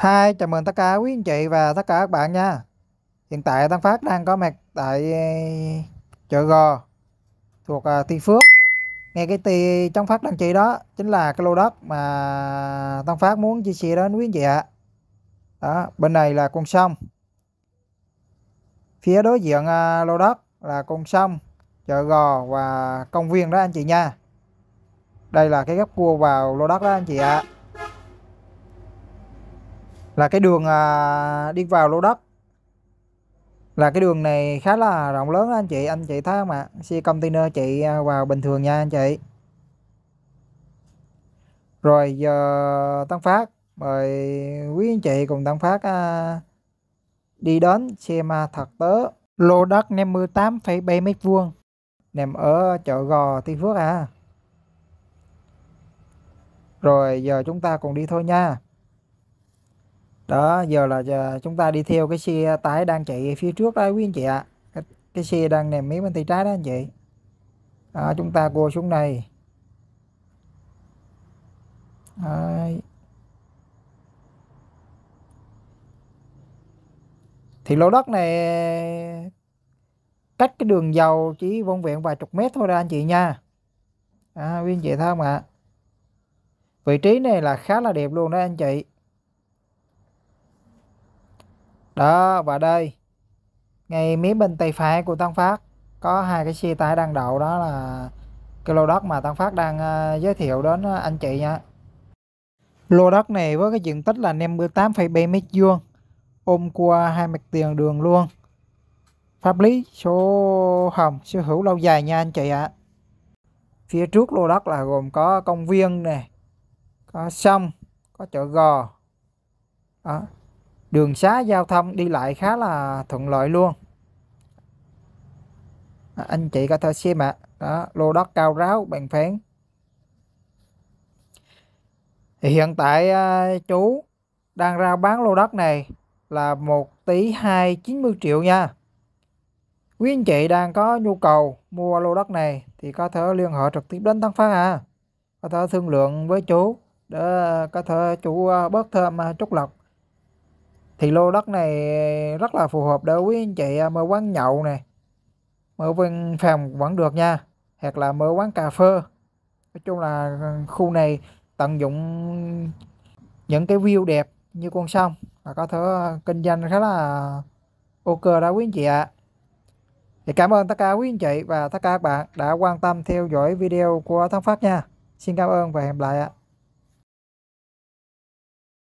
hai chào mừng tất cả quý anh chị và tất cả các bạn nha. Hiện tại Tân Phát đang có mặt tại ờ, chợ Gò thuộc ờ, tiên Phước. Ngay cái ti trong phát đăng ký đó chính là cái lô đất mà Tân Phát muốn chia sẻ đến quý anh chị ạ. Đó, bên này là con sông. Phía đối diện ờ, lô đất là con sông, chợ Gò và công viên đó anh chị nha. Đây là cái góc cua vào lô đất đó anh chị ạ là cái đường à, đi vào lô đất là cái đường này khá là rộng lớn đó anh chị anh chị thấy không ạ xe container chị à, vào bình thường nha anh chị rồi giờ tăng phát mời quý anh chị cùng tăng phát à, đi đến xem à, thật tớ lô đất 58,7 mét vuông nằm ở chợ gò Tuy Phước à rồi giờ chúng ta cùng đi thôi nha đó giờ là giờ chúng ta đi theo cái xe tải đang chạy phía trước đó quý anh chị ạ cái, cái xe đang nằm miếng bên tay trái đó anh chị đó, chúng ta cua xuống này Đấy. thì lô đất này cách cái đường dầu chỉ vòn vẹn vài chục mét thôi ra anh chị nha à, anh chị thấy không ạ vị trí này là khá là đẹp luôn đó anh chị đó và đây ngay mé bên tay phải của Tân Phát có hai cái xe tải đang đậu đó là cái lô đất mà Tân Phát đang ờ, giới thiệu đến ờ, anh chị nha lô đất này với cái diện tích là 58,7 mét vuông ôm qua hai mặt tiền đường luôn pháp lý số hồng sở hữu lâu dài nha anh chị ạ à. phía trước lô đất là gồm có công viên nè có sông có chợ gò đó đường xá giao thông đi lại khá là thuận lợi luôn à, anh chị có thể xem ạ à. lô đất cao ráo bàn phán hiện tại à, chú đang ra bán lô đất này là 1 tỷ 290 triệu nha quý anh chị đang có nhu cầu mua lô đất này thì có thể liên hệ trực tiếp đến Tân Phát à có thể thương lượng với chú để à, có thể chú à, bớt thêm à, chút lọc thì lô đất này rất là phù hợp để quý anh chị à, mở quán nhậu nè mở văn phòng vẫn được nha hoặc là mở quán cà phê nói chung là ờ, khu này tận dụng những cái view đẹp như con sông là có thể ờ, kinh doanh khá là ok đó quý anh chị ạ à. thì cảm ơn tất cả quý anh chị và tất cả các bạn đã quan tâm theo dõi video của Thắng Phát nha xin cảm ơn và hẹn lại ạ à.